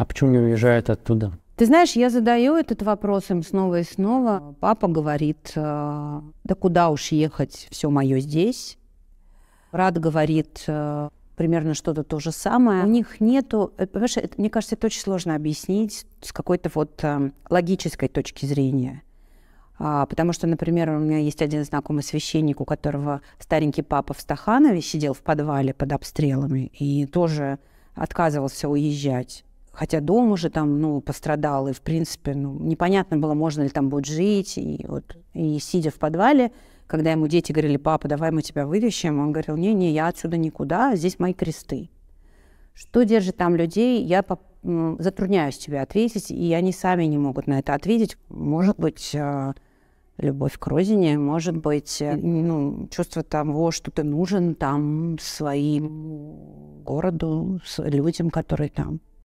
А почему не уезжают оттуда? Ты знаешь, я задаю этот вопрос им снова и снова. Папа говорит, э, да куда уж ехать, все мое здесь. Рад говорит э, примерно что-то то же самое. У них нету, э, понимаешь, это, мне кажется, это очень сложно объяснить с какой-то вот логической точки зрения. А, потому что, например, у меня есть один знакомый священник, у которого старенький папа в Стаханове сидел в подвале под обстрелами и тоже отказывался уезжать хотя дом уже там, ну, пострадал, и, в принципе, ну, непонятно было, можно ли там будет жить, и вот, и сидя в подвале, когда ему дети говорили, папа, давай мы тебя вытащим, он говорил, не-не, я отсюда никуда, здесь мои кресты. Что держит там людей, я затрудняюсь тебе ответить, и они сами не могут на это ответить. Может быть, э, любовь к родине, может быть, э, ну, чувство того, что ты нужен там своим городу, людям, которые там.